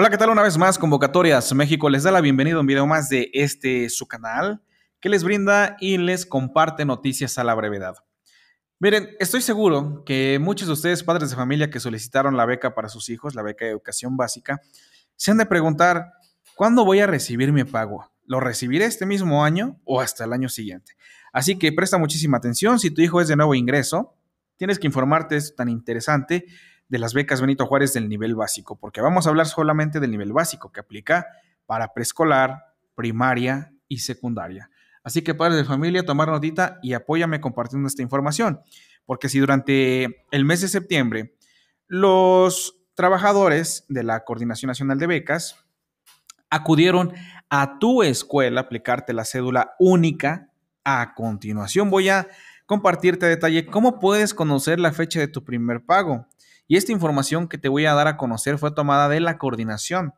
Hola, ¿qué tal? Una vez más, Convocatorias México les da la bienvenida a un video más de este su canal que les brinda y les comparte noticias a la brevedad. Miren, estoy seguro que muchos de ustedes, padres de familia que solicitaron la beca para sus hijos, la beca de educación básica, se han de preguntar, ¿cuándo voy a recibir mi pago? ¿Lo recibiré este mismo año o hasta el año siguiente? Así que presta muchísima atención, si tu hijo es de nuevo ingreso, tienes que informarte, es tan interesante, de las becas Benito Juárez del nivel básico, porque vamos a hablar solamente del nivel básico que aplica para preescolar, primaria y secundaria. Así que padres de familia, tomar notita y apóyame compartiendo esta información, porque si durante el mes de septiembre los trabajadores de la Coordinación Nacional de Becas acudieron a tu escuela a aplicarte la cédula única, a continuación voy a compartirte detalle cómo puedes conocer la fecha de tu primer pago. Y esta información que te voy a dar a conocer fue tomada de la coordinación.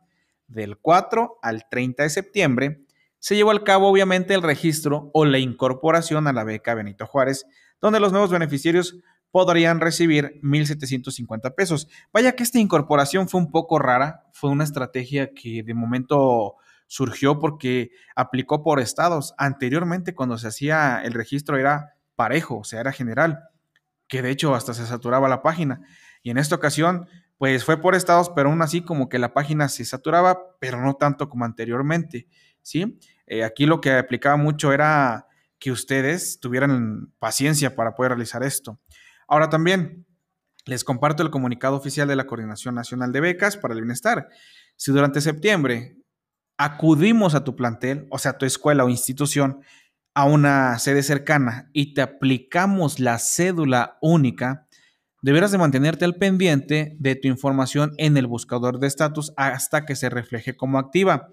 Del 4 al 30 de septiembre se llevó al cabo obviamente el registro o la incorporación a la beca Benito Juárez, donde los nuevos beneficiarios podrían recibir 1.750 pesos. Vaya que esta incorporación fue un poco rara, fue una estrategia que de momento surgió porque aplicó por estados. Anteriormente cuando se hacía el registro era parejo, o sea, era general, que de hecho hasta se saturaba la página. Y en esta ocasión, pues fue por estados, pero aún así como que la página se saturaba, pero no tanto como anteriormente, ¿sí? Eh, aquí lo que aplicaba mucho era que ustedes tuvieran paciencia para poder realizar esto. Ahora también les comparto el comunicado oficial de la Coordinación Nacional de Becas para el Bienestar. Si durante septiembre acudimos a tu plantel, o sea, a tu escuela o institución, a una sede cercana y te aplicamos la cédula única, deberás de mantenerte al pendiente de tu información en el buscador de estatus hasta que se refleje como activa.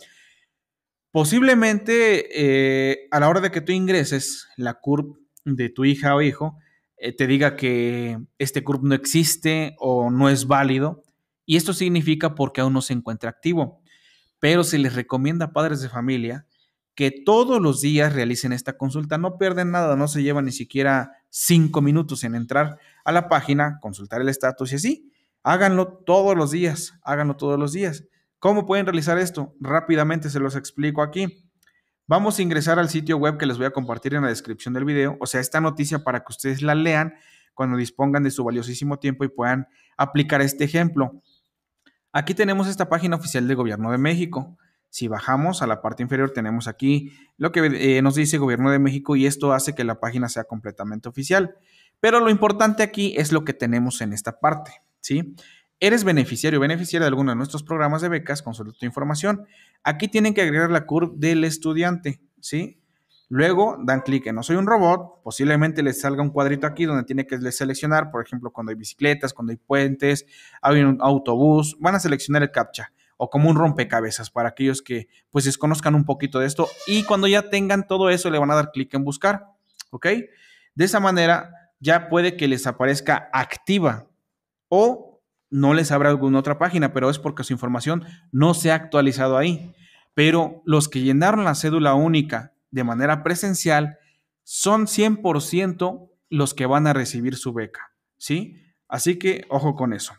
Posiblemente eh, a la hora de que tú ingreses la CURP de tu hija o hijo, eh, te diga que este CURP no existe o no es válido. Y esto significa porque aún no se encuentra activo. Pero se les recomienda a padres de familia que todos los días realicen esta consulta. No pierden nada, no se llevan ni siquiera cinco minutos en entrar a la página, consultar el estatus y así. Háganlo todos los días, háganlo todos los días. ¿Cómo pueden realizar esto? Rápidamente se los explico aquí. Vamos a ingresar al sitio web que les voy a compartir en la descripción del video, o sea, esta noticia para que ustedes la lean cuando dispongan de su valiosísimo tiempo y puedan aplicar este ejemplo. Aquí tenemos esta página oficial del Gobierno de México. Si bajamos a la parte inferior tenemos aquí lo que eh, nos dice Gobierno de México y esto hace que la página sea completamente oficial. Pero lo importante aquí es lo que tenemos en esta parte, ¿sí? Eres beneficiario o beneficiaria de alguno de nuestros programas de becas, consulta tu información. Aquí tienen que agregar la curva del estudiante, ¿sí? Luego dan clic en No soy un robot, posiblemente les salga un cuadrito aquí donde tiene que seleccionar, por ejemplo, cuando hay bicicletas, cuando hay puentes, hay un autobús, van a seleccionar el CAPTCHA o como un rompecabezas para aquellos que pues desconozcan un poquito de esto y cuando ya tengan todo eso le van a dar clic en buscar, ¿ok? De esa manera ya puede que les aparezca activa o no les abra alguna otra página, pero es porque su información no se ha actualizado ahí. Pero los que llenaron la cédula única de manera presencial son 100% los que van a recibir su beca, ¿sí? Así que ojo con eso.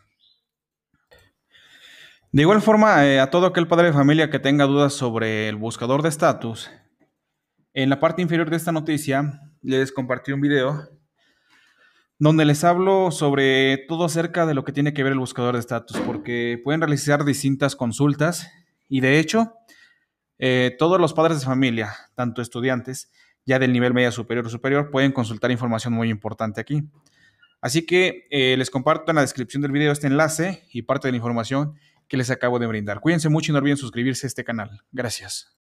De igual forma, eh, a todo aquel padre de familia que tenga dudas sobre el buscador de estatus, en la parte inferior de esta noticia les compartí un video donde les hablo sobre todo acerca de lo que tiene que ver el buscador de estatus, porque pueden realizar distintas consultas y de hecho eh, todos los padres de familia, tanto estudiantes ya del nivel media superior o superior, pueden consultar información muy importante aquí. Así que eh, les comparto en la descripción del video este enlace y parte de la información que les acabo de brindar. Cuídense mucho y no olviden suscribirse a este canal. Gracias.